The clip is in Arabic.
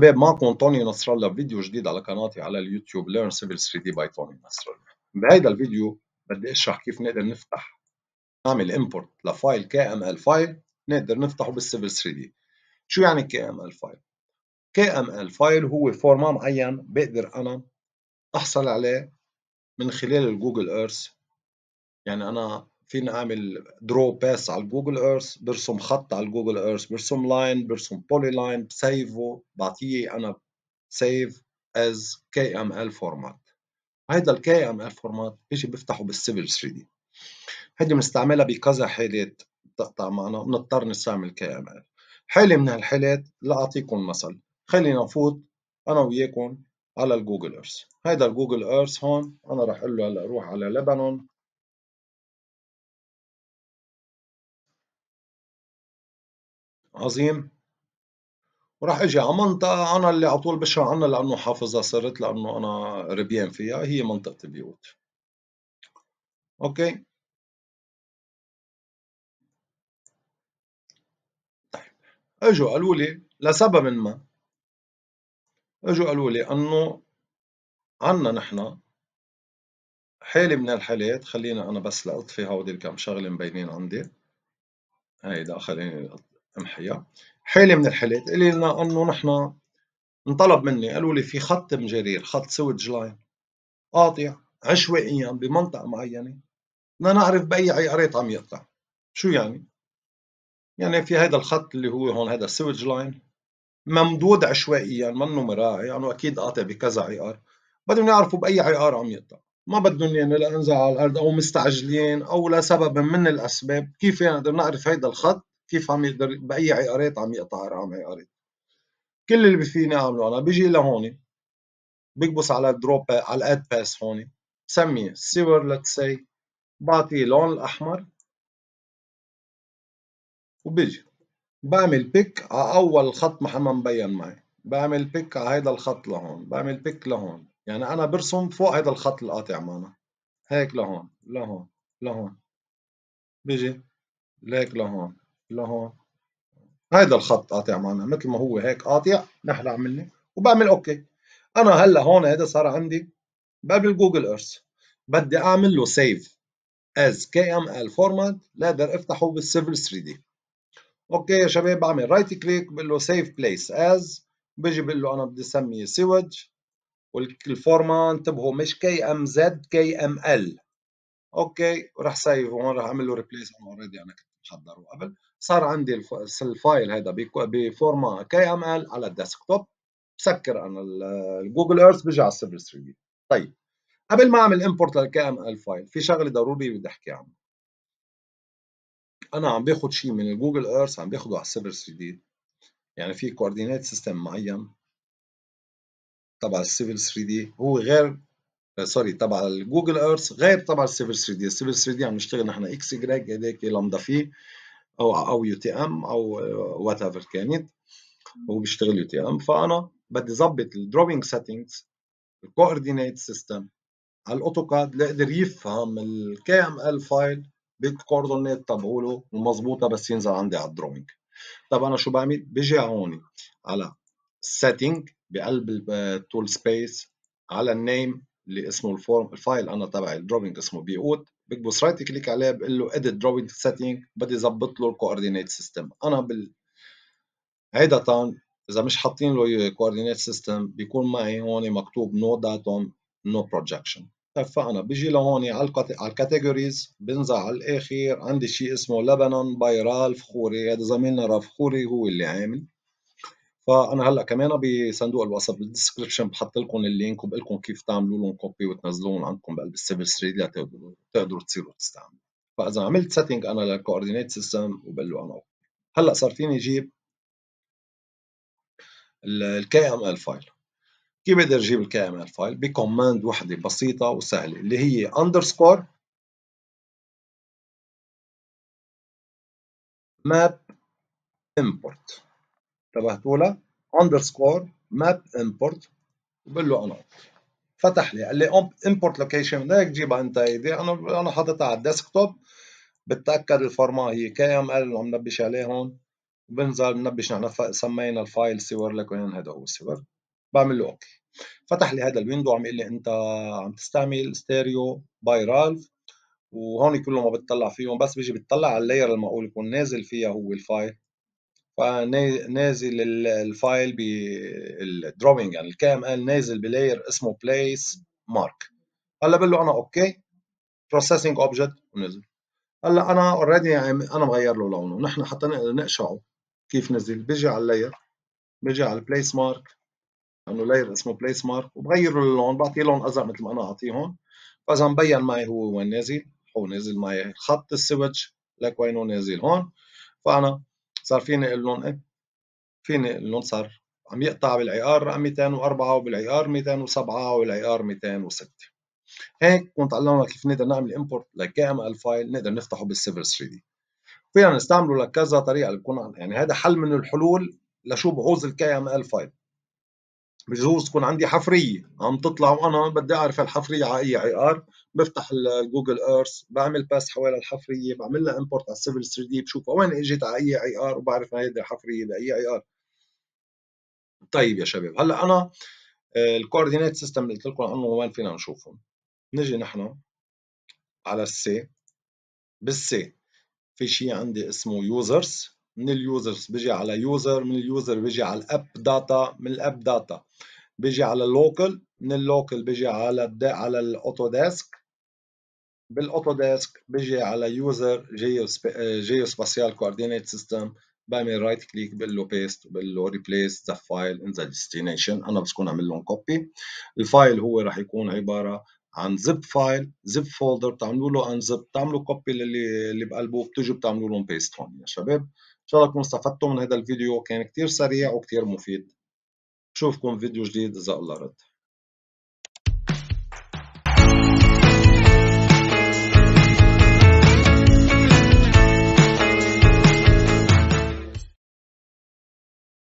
شباب معكم طوني نصر الله فيديو جديد على قناتي على اليوتيوب ليرن سيفل 3 دي باي طوني نصر الله بهيدا الفيديو بدي اشرح كيف نقدر نفتح نعمل امبورت لفايل كي ام ال فايل نقدر نفتحه بالسيفل 3 دي شو يعني كي ام ال فايل كي ام ال فايل هو فورما معين بقدر انا احصل عليه من خلال الجوجل ايرث يعني انا فينا اعمل درو باس على الجوجل ايرث برسم خط على الجوجل ايرث برسم لاين برسم بولي لاين بسيفه بعطيه انا سيف از كي ام ال فورمات هيدا الكي ام ال فورمات بيجي بفتحه بالسيفل 3 دي هيدي بنستعملها بكذا حالات بتقطع معنا بنضطر نستعمل كي ام ال حاله من هالحالات لاعطيكم مثل خلينا نفوت انا وياكم على الجوجل ايرث هيدا الجوجل ايرث هون انا راح اقول له هلا روح على لبنان عظيم وراح اجي على منطقه انا اللي على طول بشرح عنها لانه حافظها صرت لانه انا ربيان فيها هي منطقه البيوت اوكي طيب اجوا قالوا لي لسبب ما اجوا قالوا لي انه عنا نحن حالة من الحالات خلينا انا بس لاطفي هودي الكم شغله مبينين عندي هيدا خليني نحيها حالة من الحالات قال لنا انه نحن انطلب مني قالوا لي في خط مجرير خط سويدج لاين قاطع عشوائيا بمنطقة معينة بدنا نعرف بأي عيارات عم يقطع شو يعني؟ يعني في هذا الخط اللي هو هون هذا السويدج لاين ممدود عشوائيا منه مراعي يعني اكيد قاطع بكذا عيار بدهم يعرفوا باي عيار عم يقطع ما بدهم يعني لانزع على الارض او مستعجلين او لسبب من الاسباب كيف يعني بدنا نعرف هذا الخط كيف عم يقدر باي عقارات عم يقطع عم عقارات كل اللي فيني اعمله انا بيجي لهون بكبس على الدروب على الاد باس هون بسميه سيور ليتس سي بعطيه لون الاحمر وبيجي بعمل بيك على اول خط ما ما مبين معي بعمل بيك على هيدا الخط لهون بعمل بيك لهون يعني انا برسم فوق هيدا الخط القاطع معنا هيك لهون لهون لهون بيجي ليك لهون لهون هيدا الخط قاطع معنا مثل ما هو هيك قاطع نحن عملنا وبعمل اوكي انا هلا هون هذا صار عندي بقبل جوجل ايرث بدي اعمل له سيف از كي ام ال فورمات لاقدر افتحه بالسيفل 3 دي اوكي يا شباب بعمل رايت كليك بقول له سيف بليس از بيجي بقول له انا بدي اسميه سيوج والفورمات انتبهوا مش كي ام زد كي ام ال اوكي وراح سيف هون راح اعمل له ريبليس انا اوريدي انا كتبت محضره قبل صار عندي الفايل هذا بفورما كي ام ال على الديسكتوب بسكر انا الجوجل ايرث بيجي على السيرفر 3 دي طيب قبل ما اعمل امبورت للكي ام ال فايل في شغله ضروري بدي احكي عنها انا عم باخذ شيء من الجوجل ايرث عم باخذه على السيرفر 3 دي يعني في كوردينات سيستم معين تبع السيفل 3 دي هو غير آه، سوري تبع الجوجل ايرث غير تبع السيفر 3 دي السيفر 3 دي عم نشتغل نحن اكس جراج هذاك لمدا فيه او او يو تي ام او وات آه، ايفر كانت هو بيشتغل يو تي ام فانا بدي ظبط الدروبينج سيتنجز الكوردينيت سيستم على الاوتوكاد ليقدر يفهم الكي ام ال فايل بالكوردينيت تبعوله ومظبوطه بس ينزل عندي على الدروينج طب انا شو بعمل بيجي هون على السيتنج بقلب التول سبيس آه، على النيم اللي اسمه الفورم الفايل انا تبعي الدروبنج اسمه بي اوت بكبس رايت كليك عليه بقول له اديت دروبنج سيتنج بدي ظبط له الكوردينيت سيستم انا بال عادة اذا مش حاطين له كوردينيت سيستم بيكون معي هون مكتوب نو داتوم نو بروجكشن فانا بيجي لهون على على الكاتيجوريز بنزل على الاخير عندي شيء اسمه لبنان بايرال فخوري هذا زميلنا خوري هو اللي عامل فانا هلا كمان بصندوق الوصف بالديسكربشن بحط لكم اللينك وبقول لكم كيف تعملوا لهم كوبي وتنزلوهم عندكم بقلب السيفل ستريت لتقدروا تصيروا تستعملوا فاذا عملت سيتنج انا للكوردينيت سيستم وبقول له انا هلا صار فيني اجيب الكي ام ال فايل كيف بقدر اجيب الكي ام ال فايل بكوماند وحده بسيطه وسهله اللي هي اندرسكور ماب امبورت انتبهتوا له اندرسكور ماب امبورت بقول له انا فتح لي قال لي امبورت لوكيشن بدك تجيبها انت هيدي انا انا حاططها على الديسك توب بتاكد الفورما هي كي ام ال عم نبش عليه هون بنزل بنبش نحن سمينا الفايل سيور لك وين هذا هو السيور بعمل له اوكي فتح لي هذا الويندو عم يقول لي انت عم تستعمل ستيريو باي رالف وهون كله ما بتطلع فيهم بس بيجي بتطلع على اللاير المعقول يكون نازل فيها هو الفايل فنازل الفايل بالدروينج يعني الكي ام ال نازل بلاير اسمه بليس مارك هلا بقول له انا اوكي بروسيسنج اوبجكت ونزل هلا انا اوريدي يعني انا مغير له لونه نحن حتى نقدر نقشعه كيف نزل بيجي على اللاير بيجي على البليس مارك لانه لاير اسمه بليس مارك وبغير له اللون بعطيه لون ازرق مثل ما انا اعطيه هون فاذا مبين معي هو وين نازل هو نازل معي خط السويتش لك وينه نازل هون فانا صار فيني اقول لهم ايه فيني اقول لهم صار عم يقطع بالعيار 204 وبالعيار 207 والعيار 206 هيك كنت علمنا كيف نقدر نعمل امبورت لكي ام ال فايل نقدر نفتحه بالسيفر 3 دي فينا نستعمله لكذا طريقه اللي يعني هذا حل من الحلول لشو بعوز الكي ام ال فايل بجوز تكون عندي حفريه عم تطلع وانا بدي اعرف الحفريه على اي ار بفتح الجوجل ايرث بعمل باس حوالي الحفريه بعمل لها امبورت على السيفل 3 دي بشوفها وين اجت على اي ار وبعرف هيدي الحفريه لاي ار طيب يا شباب هلا انا آه، الكوردينيت سيستم اللي قلت لكم عنه وين فينا نشوفهم نجي نحن على السي بالسي في شيء عندي اسمه يوزرز من اليوزرز بيجي على يوزر من اليوزر بيجي على الاب داتا من الاب داتا بيجي على اللوكل من اللوكل بيجي على ال على الاوتوديسك بالاوتوديسك بيجي على يوزر جيو جيو سباسيال كوردينيت سيستم بعمل رايت كليك بقول له بيست بقول له ريبليس ذا فايل ان ذا ديستنيشن انا بس كون اعمل لهم كوبي الفايل هو راح يكون عباره عن زب فايل زب فولدر بتعملوا له انزب بتعملوا كوبي للي اللي بقلبه بتجوا بتعملوا لهم بيست هون يا شباب شاء الله تكونوا استفدتوا من هذا الفيديو كان كتير سريع وكتير مفيد بشوفكم فيديو جديد إذا الله رد